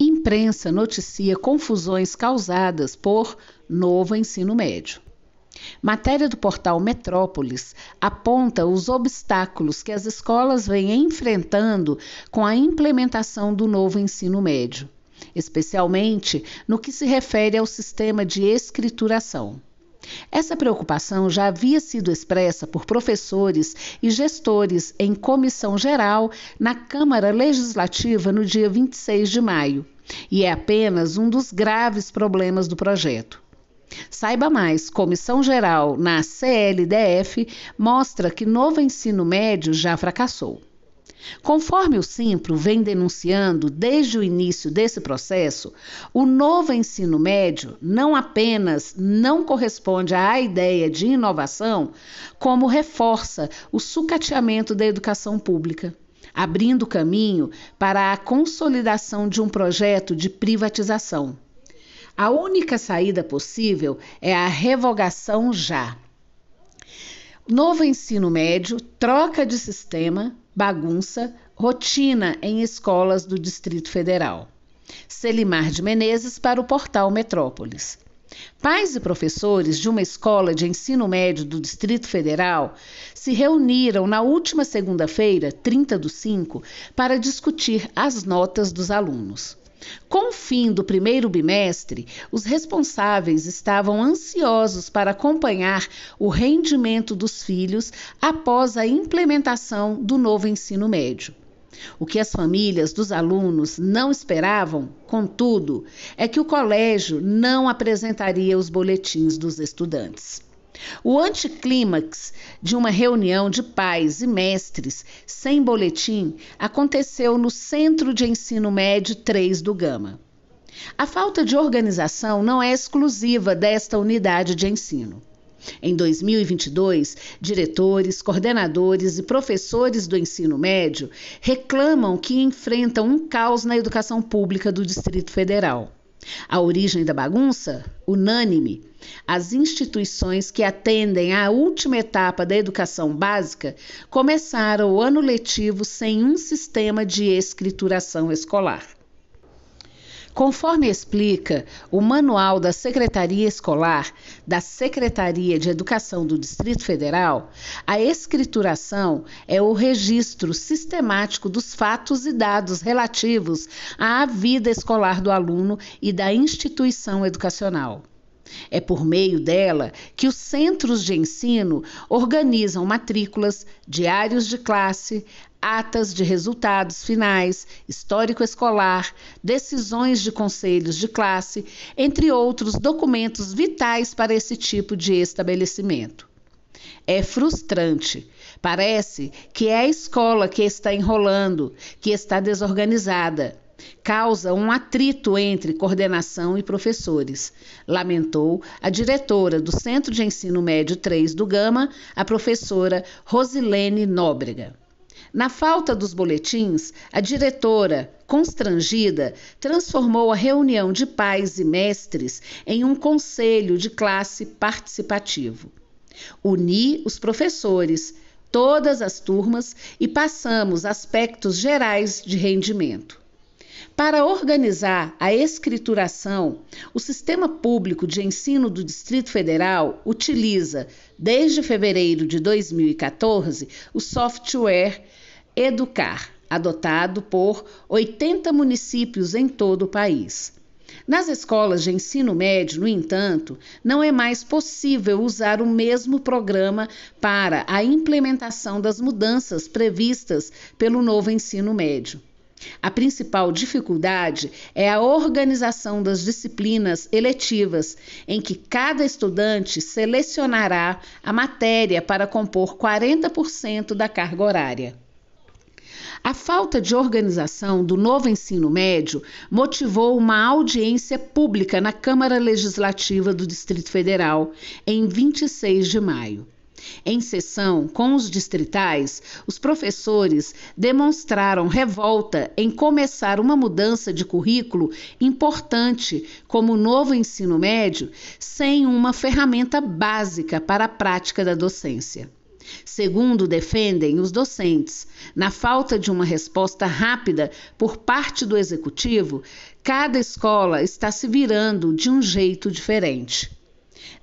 Imprensa noticia confusões causadas por novo ensino médio. Matéria do portal Metrópolis aponta os obstáculos que as escolas vêm enfrentando com a implementação do novo ensino médio, especialmente no que se refere ao sistema de escrituração. Essa preocupação já havia sido expressa por professores e gestores em comissão geral na Câmara Legislativa no dia 26 de maio, e é apenas um dos graves problemas do projeto. Saiba mais, Comissão Geral na CLDF mostra que novo ensino médio já fracassou. Conforme o Simplo vem denunciando desde o início desse processo, o novo ensino médio não apenas não corresponde à ideia de inovação, como reforça o sucateamento da educação pública, abrindo caminho para a consolidação de um projeto de privatização. A única saída possível é a revogação já. Novo ensino médio, troca de sistema, bagunça, rotina em escolas do Distrito Federal. Celimar de Menezes para o portal Metrópolis. Pais e professores de uma escola de ensino médio do Distrito Federal se reuniram na última segunda-feira, 30 do 5, para discutir as notas dos alunos. Com o fim do primeiro bimestre, os responsáveis estavam ansiosos para acompanhar o rendimento dos filhos após a implementação do novo ensino médio. O que as famílias dos alunos não esperavam, contudo, é que o colégio não apresentaria os boletins dos estudantes. O anticlímax de uma reunião de pais e mestres sem boletim aconteceu no Centro de Ensino Médio 3 do Gama. A falta de organização não é exclusiva desta unidade de ensino. Em 2022, diretores, coordenadores e professores do ensino médio reclamam que enfrentam um caos na educação pública do Distrito Federal. A origem da bagunça? Unânime. As instituições que atendem à última etapa da educação básica começaram o ano letivo sem um sistema de escrituração escolar. Conforme explica o manual da Secretaria Escolar da Secretaria de Educação do Distrito Federal, a escrituração é o registro sistemático dos fatos e dados relativos à vida escolar do aluno e da instituição educacional. É por meio dela que os centros de ensino organizam matrículas, diários de classe, atas de resultados finais, histórico escolar, decisões de conselhos de classe, entre outros documentos vitais para esse tipo de estabelecimento. É frustrante. Parece que é a escola que está enrolando, que está desorganizada causa um atrito entre coordenação e professores, lamentou a diretora do Centro de Ensino Médio 3 do Gama, a professora Rosilene Nóbrega. Na falta dos boletins, a diretora, constrangida, transformou a reunião de pais e mestres em um conselho de classe participativo. Uni os professores, todas as turmas e passamos aspectos gerais de rendimento. Para organizar a escrituração, o Sistema Público de Ensino do Distrito Federal utiliza, desde fevereiro de 2014, o software Educar, adotado por 80 municípios em todo o país. Nas escolas de ensino médio, no entanto, não é mais possível usar o mesmo programa para a implementação das mudanças previstas pelo novo ensino médio. A principal dificuldade é a organização das disciplinas eletivas, em que cada estudante selecionará a matéria para compor 40% da carga horária. A falta de organização do novo ensino médio motivou uma audiência pública na Câmara Legislativa do Distrito Federal em 26 de maio. Em sessão com os distritais, os professores demonstraram revolta em começar uma mudança de currículo importante, como o novo ensino médio, sem uma ferramenta básica para a prática da docência. Segundo defendem os docentes, na falta de uma resposta rápida por parte do executivo, cada escola está se virando de um jeito diferente.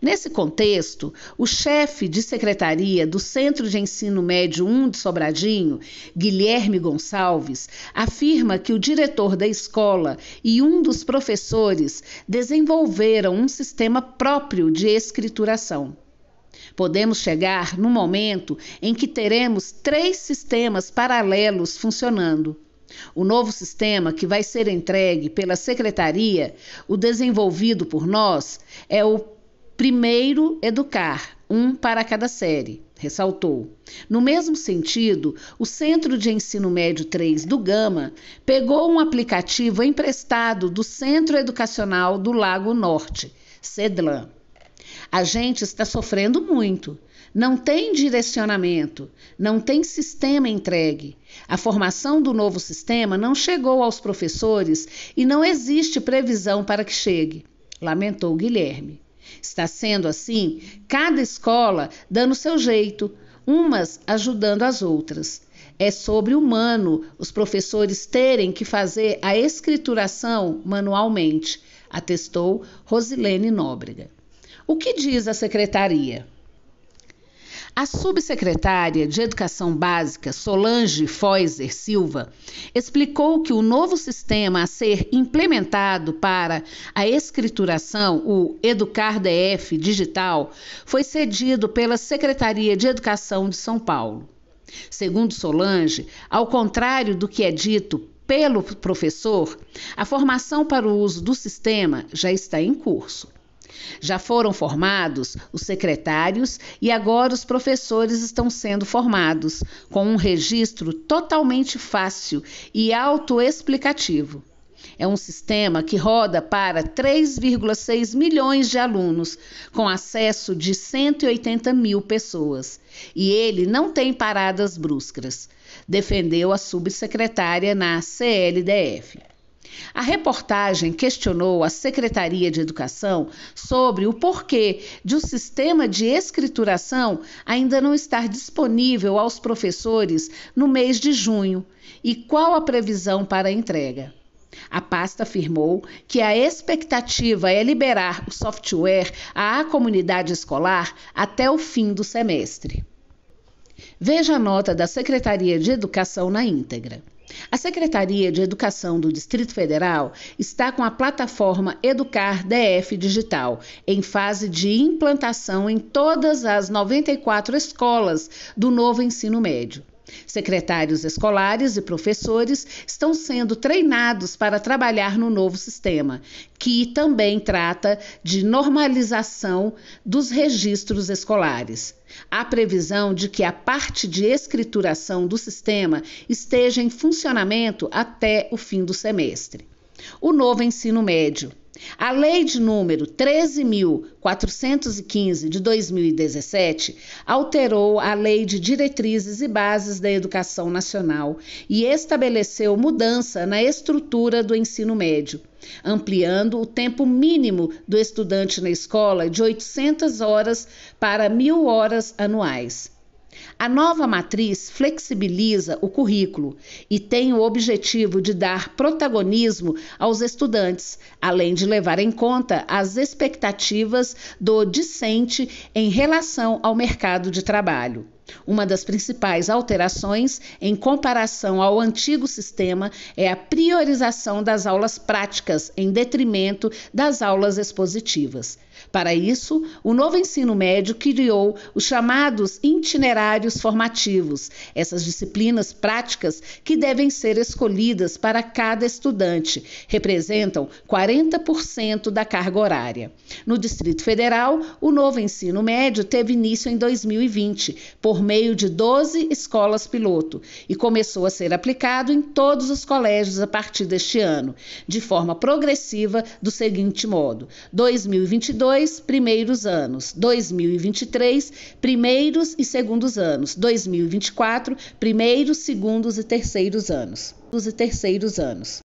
Nesse contexto, o chefe de secretaria do Centro de Ensino Médio 1 de Sobradinho, Guilherme Gonçalves, afirma que o diretor da escola e um dos professores desenvolveram um sistema próprio de escrituração. Podemos chegar no momento em que teremos três sistemas paralelos funcionando. O novo sistema que vai ser entregue pela secretaria, o desenvolvido por nós, é o Primeiro, educar, um para cada série, ressaltou. No mesmo sentido, o Centro de Ensino Médio 3 do Gama pegou um aplicativo emprestado do Centro Educacional do Lago Norte, CEDLAN. A gente está sofrendo muito. Não tem direcionamento, não tem sistema entregue. A formação do novo sistema não chegou aos professores e não existe previsão para que chegue, lamentou Guilherme. Está sendo assim, cada escola dando seu jeito, umas ajudando as outras. É sobre humano os professores terem que fazer a escrituração manualmente, atestou Rosilene Nóbrega. O que diz a secretaria? A subsecretária de Educação Básica, Solange Foiser Silva, explicou que o novo sistema a ser implementado para a escrituração, o Educar DF Digital, foi cedido pela Secretaria de Educação de São Paulo. Segundo Solange, ao contrário do que é dito pelo professor, a formação para o uso do sistema já está em curso. Já foram formados os secretários e agora os professores estão sendo formados, com um registro totalmente fácil e autoexplicativo. É um sistema que roda para 3,6 milhões de alunos, com acesso de 180 mil pessoas. E ele não tem paradas bruscas, defendeu a subsecretária na CLDF. A reportagem questionou a Secretaria de Educação sobre o porquê de o um sistema de escrituração ainda não estar disponível aos professores no mês de junho e qual a previsão para a entrega. A pasta afirmou que a expectativa é liberar o software à comunidade escolar até o fim do semestre. Veja a nota da Secretaria de Educação na íntegra. A Secretaria de Educação do Distrito Federal está com a plataforma Educar DF Digital, em fase de implantação em todas as 94 escolas do novo ensino médio. Secretários escolares e professores estão sendo treinados para trabalhar no novo sistema, que também trata de normalização dos registros escolares. Há previsão de que a parte de escrituração do sistema esteja em funcionamento até o fim do semestre. O novo ensino médio a lei de número 13415 de 2017 alterou a lei de diretrizes e bases da educação nacional e estabeleceu mudança na estrutura do ensino médio ampliando o tempo mínimo do estudante na escola de 800 horas para 1.000 horas anuais. A nova matriz flexibiliza o currículo e tem o objetivo de dar protagonismo aos estudantes, além de levar em conta as expectativas do discente em relação ao mercado de trabalho. Uma das principais alterações em comparação ao antigo sistema é a priorização das aulas práticas em detrimento das aulas expositivas. Para isso, o novo ensino médio criou os chamados itinerários formativos, essas disciplinas práticas que devem ser escolhidas para cada estudante, representam 40% da carga horária. No Distrito Federal, o novo ensino médio teve início em 2020, por por meio de 12 escolas piloto e começou a ser aplicado em todos os colégios a partir deste ano, de forma progressiva do seguinte modo: 2022, primeiros anos, 2023, primeiros e segundos anos, 2024, primeiros, segundos e terceiros anos. e terceiros anos.